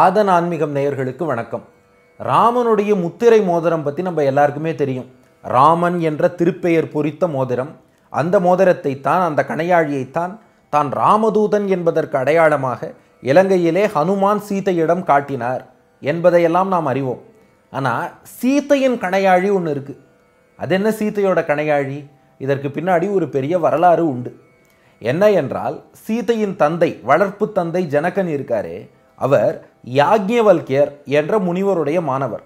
ஆதன் ஆன்மீகம் நேயர்களுக்கு வணக்கம் ராமனுடைய முத்திரை மோதிரம் பற்றி நம்ம எல்லாருக்குமே தெரியும் ராமன் என்ற திருப்பெயர் பொறித்த மோதிரம் அந்த மோதிரத்தை தான் அந்த கணையாழியைத்தான் தான் ராமதூதன் என்பதற்கு அடையாளமாக இலங்கையிலே ஹனுமான் சீதையிடம் காட்டினார் என்பதையெல்லாம் நாம் அறிவோம் ஆனால் சீத்தையின் கணையாழி ஒன்று இருக்குது அது என்ன சீத்தையோட கணையாழி இதற்கு பின்னாடி ஒரு பெரிய வரலாறு உண்டு என்ன என்றால் சீத்தையின் தந்தை வளர்ப்பு தந்தை ஜனகன் இருக்காரே அவர் யாக்ஞவல்கியர் என்ற முனிவருடைய மாணவர்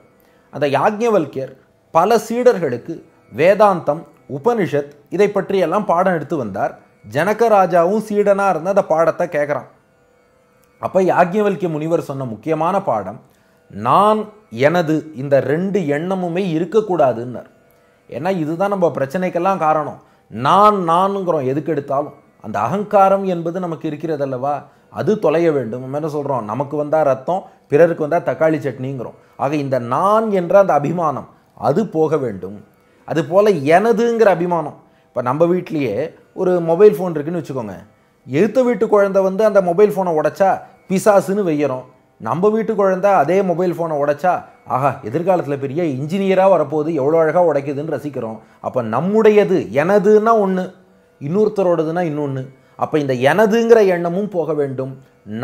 அந்த யாக்ஞவல்கியர் பல சீடர்களுக்கு வேதாந்தம் உபனிஷத் இதை பற்றியெல்லாம் பாடம் எடுத்து வந்தார் ஜனக ராஜாவும் சீடனாக இருந்து அந்த பாடத்தை கேட்குறான் அப்போ யாக்ஞவல்கிய முனிவர் சொன்ன முக்கியமான பாடம் நான் எனது இந்த ரெண்டு எண்ணமுமே இருக்கக்கூடாதுன்னார் ஏன்னா இதுதான் நம்ம பிரச்சனைக்கெல்லாம் காரணம் நான் நானுங்கிறோம் எதுக்கு எடுத்தாலும் அந்த அகங்காரம் என்பது நமக்கு இருக்கிறதல்லவா அது தொலைய வேண்டும் நம்ம என்ன சொல்கிறோம் நமக்கு வந்தால் ரத்தம் பிறருக்கு வந்தால் தக்காளி சட்னிங்கிறோம் ஆக இந்த நான் என்ற அந்த அபிமானம் அது போக வேண்டும் அது போல் எனதுங்கிற அபிமானம் இப்போ நம்ம வீட்லேயே ஒரு மொபைல் ஃபோன் இருக்குதுன்னு வச்சுக்கோங்க எழுத்து வீட்டு குழந்தை வந்து அந்த மொபைல் ஃபோனை உடைச்சா பிசாசுன்னு வெய்யறோம் நம்ம வீட்டு குழந்தை அதே மொபைல் ஃபோனை உடைச்சா ஆஹா எதிர்காலத்தில் பெரிய இன்ஜினியராக வரப்போகுது எவ்வளோ அழகாக உடைக்குதுன்னு ரசிக்கிறோம் அப்போ நம்முடையது எனதுன்னா ஒன்று இன்னொருத்தரோடதுன்னா இன்னொன்று அப்போ இந்த எனதுங்கிற எண்ணமும் போக வேண்டும்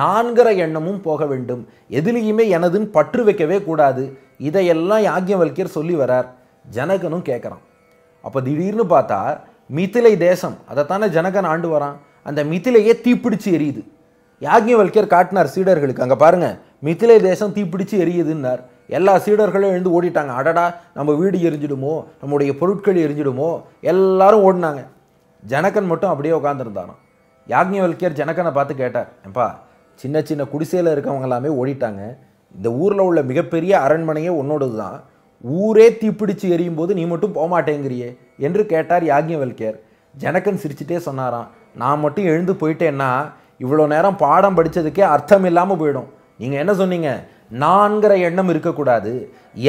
நான்கிற எண்ணமும் போக வேண்டும் எதுலேயுமே எனதுன்னு பற்று வைக்கவே கூடாது இதையெல்லாம் யாக்ஞவல்யர் சொல்லி வரார் ஜனகனும் கேட்குறான் அப்போ திடீர்னு பார்த்தா மிதிலை தேசம் அதைத்தானே ஜனகன் ஆண்டு வரான் அந்த மிதிலையே தீப்பிடிச்சு எரியுது யாக்ஞவல்யர் காட்டினார் சீடர்களுக்கு அங்கே பாருங்கள் மிதிலை தேசம் தீப்பிடிச்சு எரியுதுன்னார் எல்லா சீடர்களும் எழுந்து ஓடிட்டாங்க அடடா நம்ம வீடு எரிஞ்சிடுமோ நம்முடைய பொருட்கள் எரிஞ்சிடுமோ எல்லாரும் ஓடினாங்க ஜனகன் மட்டும் அப்படியே உட்காந்துருந்தானோ யாக்ஞவல்கியர் ஜனகனை பார்த்து கேட்டார் ஏப்பா சின்ன சின்ன குடிசையில் இருக்கவங்க எல்லாமே ஓடிட்டாங்க இந்த ஊரில் உள்ள மிகப்பெரிய அரண்மனையே உன்னோடது தான் ஊரே தீப்பிடிச்சு எரியும் போது நீ மட்டும் போகமாட்டேங்கிறியே என்று கேட்டார் யாக்ஞவல்கியர் ஜனக்கன் சிரிச்சிட்டே சொன்னாராம் நான் மட்டும் எழுந்து போயிட்டேன்னா இவ்வளோ நேரம் பாடம் படித்ததுக்கே அர்த்தம் இல்லாமல் போயிடும் நீங்கள் என்ன சொன்னீங்க நான்கிற எண்ணம் இருக்கக்கூடாது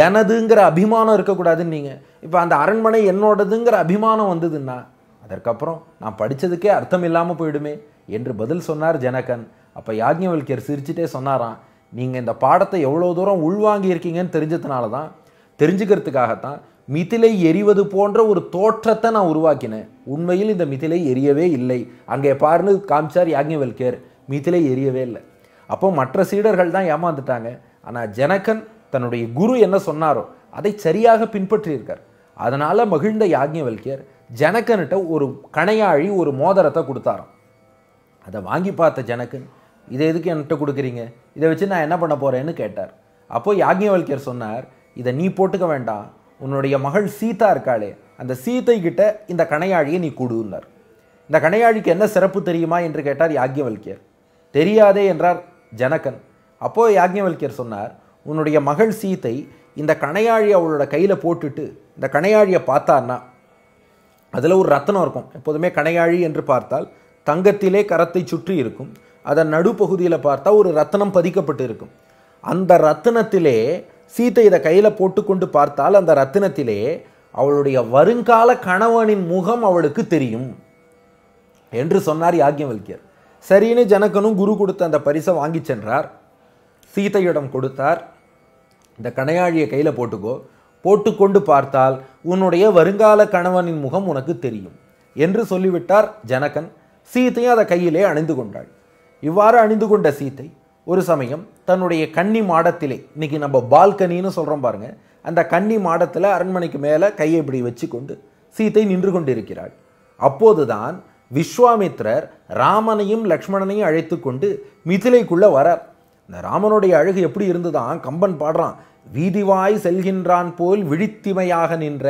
எனதுங்கிற அபிமானம் இருக்கக்கூடாதுன்னு நீங்கள் இப்போ அந்த அரண்மனை என்னோடதுங்கிற அபிமானம் வந்ததுன்னா அதற்கப்புறம் நான் படித்ததுக்கே அர்த்தம் இல்லாமல் போயிடுமே என்று பதில் சொன்னார் ஜனகன் அப்போ யாஜ்ஞவல்யர் சிரிச்சுட்டே சொன்னாராம் நீங்கள் இந்த பாடத்தை எவ்வளோ தூரம் உள்வாங்கியிருக்கீங்கன்னு தெரிஞ்சதுனால தான் தெரிஞ்சுக்கிறதுக்காகத்தான் மிதிலை எரிவது போன்ற ஒரு தோற்றத்தை நான் உருவாக்கினேன் உண்மையில் இந்த மிதிலை எரியவே இல்லை அங்கே பாருன்னு காமிச்சார் யாஜ்ஞவல்யர் மிதிலை எரியவே இல்லை அப்போ மற்ற சீடர்கள் தான் ஏமாந்துட்டாங்க ஆனால் ஜனகன் தன்னுடைய குரு என்ன சொன்னாரோ அதை சரியாக பின்பற்றியிருக்கார் அதனால் மகிழ்ந்த யாஜ்ஞவல்யர் ஜனக்கன்கிட்ட ஒரு கணையாழி ஒரு மோதிரத்தை கொடுத்தாராம் அதை வாங்கி பார்த்த ஜனக்கன் இதை எதுக்கு என்கிட்ட கொடுக்குறீங்க இதை வச்சு நான் என்ன பண்ண போகிறேன்னு கேட்டார் அப்போது யாக்ஞவல்யர் சொன்னார் இதை நீ போட்டுக்க வேண்டாம் உன்னுடைய மகள் சீதா இருக்காளே அந்த சீத்தை கிட்ட இந்த கணையாழியை நீ கொடுன்னார் இந்த கணையாழிக்கு என்ன சிறப்பு தெரியுமா என்று கேட்டார் யாக்ஞவல்யர் தெரியாதே என்றார் ஜனகன் அப்போது யாக்ஞவல்யர் சொன்னார் உன்னுடைய மகள் சீத்தை இந்த கணையாழி அவளோட கையில் போட்டுட்டு இந்த கணையாழியை பார்த்தான்னா அதில் ஒரு ரத்தனம் இருக்கும் எப்போதுமே கணையாழி என்று பார்த்தால் தங்கத்திலே கரத்தை சுற்றி இருக்கும் அதன் நடுப்பகுதியில் பார்த்தா ஒரு ரத்தனம் பதிக்கப்பட்டு இருக்கும் அந்த ரத்தனத்திலே சீத்தை இதை கையில் போட்டுக்கொண்டு பார்த்தால் அந்த ரத்தினத்திலே அவளுடைய வருங்கால கணவனின் முகம் அவளுக்கு தெரியும் என்று சொன்னார் யாக்ஞவல்கியர் சரின்னு ஜனக்கனும் குரு கொடுத்த அந்த பரிசை வாங்கி சென்றார் சீதையிடம் கொடுத்தார் இந்த கணையாழியை கையில் போட்டுக்கோ போட்டுக்கொண்டு பார்த்தால் உன்னுடைய வருங்கால கணவனின் முகம் உனக்கு தெரியும் என்று சொல்லிவிட்டார் ஜனகன் சீத்தை அதை கையிலே அணிந்து கொண்டாள் இவ்வாறு அணிந்து கொண்ட சீத்தை ஒரு சமயம் தன்னுடைய கன்னி மாடத்திலே இன்றைக்கி நம்ம பால்கனின்னு சொல்கிறோம் பாருங்க அந்த கன்னி மாடத்தில் அரண்மனைக்கு மேலே கையை இப்படி வச்சு கொண்டு சீத்தை நின்று கொண்டிருக்கிறாள் அப்போதுதான் விஸ்வாமித்ரர் ராமனையும் லக்ஷ்மணனையும் அழைத்து கொண்டு மிதிலைக்குள்ளே வரார் இந்த ராமனுடைய அழகு எப்படி இருந்ததான் கம்பன் பாடுறான் வீதிவாய் செல்கின்றான் போல் விழித்திமையாக நின்ற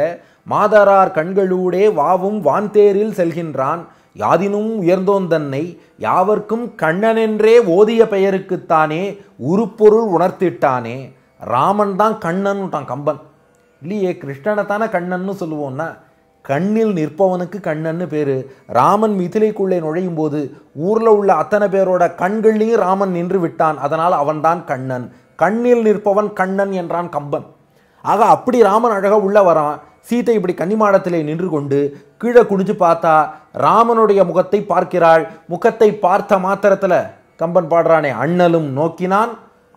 மாதரார் கண்களூடே வாவும் வான்தேரில் செல்கின்றான் யாதினும் உயர்ந்தோன் தன்னை யாவர்க்கும் கண்ணனென்றே ஓதிய பெயருக்குத்தானே உருப்பொருள் உணர்த்திட்டானே ராமன் தான் கண்ணன்ட்டான் கம்பன் இல்லையே கிருஷ்ணனை தானே கண்ணன்னு சொல்லுவோன்னா கண்ணில் நிற்பவனுக்கு கண்ணன்னு பேர் ராமன் மிதிலைக்குள்ளே நுழையும் போது ஊரில் உள்ள அத்தனை பேரோட கண்கள்லேயும் ராமன் நின்று விட்டான் அதனால் அவன்தான் கண்ணன் கண்ணில் நிற்பவன் கண்ணன் என்றான் கம்பன் ஆக அப்படி ராமன் அழகாக உள்ள வரான் சீதை இப்படி கன்னிமாடத்திலே நின்று கொண்டு கீழே குடிஞ்சு பார்த்தா ராமனுடைய முகத்தை பார்க்கிறாள் முகத்தை பார்த்த மாத்திரத்தில் கம்பன் பாடுறானே அண்ணலும் நோக்கினான்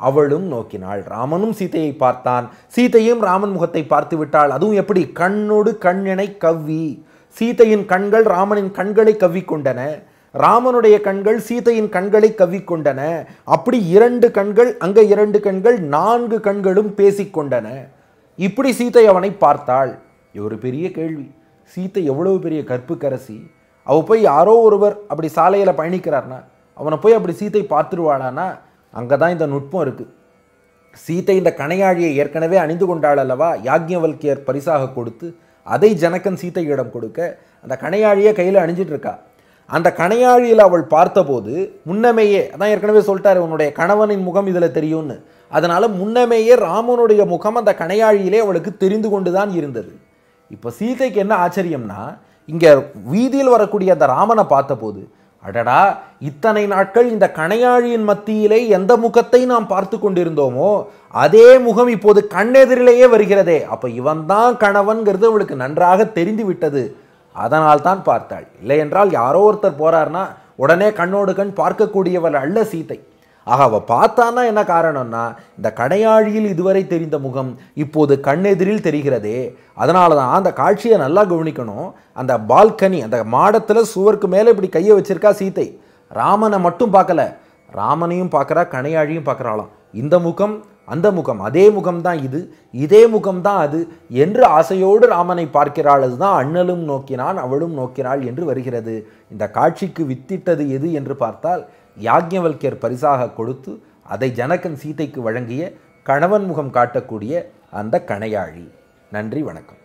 அவளும் நோக்கினாள் ராமனும் சீதையை பார்த்தான் சீதையும் ராமன் முகத்தை பார்த்து விட்டாள் அதுவும் எப்படி கண்ணோடு கண்ணினை கவ்வி சீதையின் கண்கள் ராமனின் கண்களை கவ்விக்கொண்டன ராமனுடைய கண்கள் சீதையின் கண்களை கவ்விக்கொண்டன அப்படி இரண்டு கண்கள் அங்கே இரண்டு கண்கள் நான்கு கண்களும் பேசிக்கொண்டன இப்படி சீதை அவனை பார்த்தாள் ஒரு பெரிய கேள்வி சீத்தை எவ்வளவு பெரிய கற்புக்கரசி அவள் போய் யாரோ ஒருவர் அப்படி சாலையில் பயணிக்கிறார்னா அவனை போய் அப்படி சீத்தை பார்த்துருவாளானா அங்கே தான் இந்த நுட்பம் இருக்குது சீத்தை இந்த கணையாழியை ஏற்கனவே அணிந்து கொண்டாள் அல்லவா யாக்ஞவல்கியர் பரிசாக கொடுத்து அதை ஜனக்கன் சீத்தையிடம் கொடுக்க அந்த கணையாழியை கையில் அணிஞ்சிட்ருக்கா அந்த கணையாழியில் அவள் பார்த்தபோது முன்னமேயே அதான் ஏற்கனவே சொல்லிட்டார் உன்னுடைய கணவனின் முகம் இதில் தெரியும்னு அதனால் முன்னமேயே ராமனுடைய முகம் அந்த கணையாழியிலே அவளுக்கு தெரிந்து கொண்டு தான் இருந்தது இப்போ சீதைக்கு என்ன ஆச்சரியம்னா இங்கே வீதியில் வரக்கூடிய அந்த ராமனை பார்த்தபோது அடடா இத்தனை நாட்கள் இந்த கணையாழியின் மத்தியிலே எந்த முகத்தை நாம் பார்த்து கொண்டிருந்தோமோ அதே முகம் இப்போது கண்ணெதிரிலேயே வருகிறதே அப்போ இவன்தான் கணவன்கிறது அவளுக்கு நன்றாக தெரிந்து விட்டது அதனால் தான் பார்த்தாள் இல்லை என்றால் யாரோ ஒருத்தர் போறார்னா உடனே கண்ணோடு கண் பார்க்கக்கூடியவள் அல்ல சீத்தை ஆக அவள் பார்த்தான்னா என்ன காரணம்னா இந்த கடையாழியில் இதுவரை தெரிந்த முகம் இப்போது கண்ணெதிரில் தெரிகிறதே அதனால தான் அந்த காட்சியை நல்லா கவனிக்கணும் அந்த பால்கனி அந்த மாடத்தில் சுவருக்கு மேலே இப்படி கையை வச்சிருக்கா சீத்தை ராமனை மட்டும் பார்க்கல ராமனையும் பார்க்குறா கணையாழியும் பார்க்குறாளாம் இந்த முகம் அந்த முகம் அதே முகம்தான் இது இதே முகம்தான் அது என்று ஆசையோடு ராமனை பார்க்கிறாள் அதுதான் அண்ணலும் நோக்கினான் அவளும் நோக்கினாள் என்று வருகிறது இந்த காட்சிக்கு வித்திட்டது எது என்று பார்த்தால் யாக்ஞவல்யர் பரிசாக கொடுத்து அதை ஜனகன் சீதைக்கு வழங்கிய கணவன் முகம் காட்டக்கூடிய அந்த கணையாழி நன்றி வணக்கம்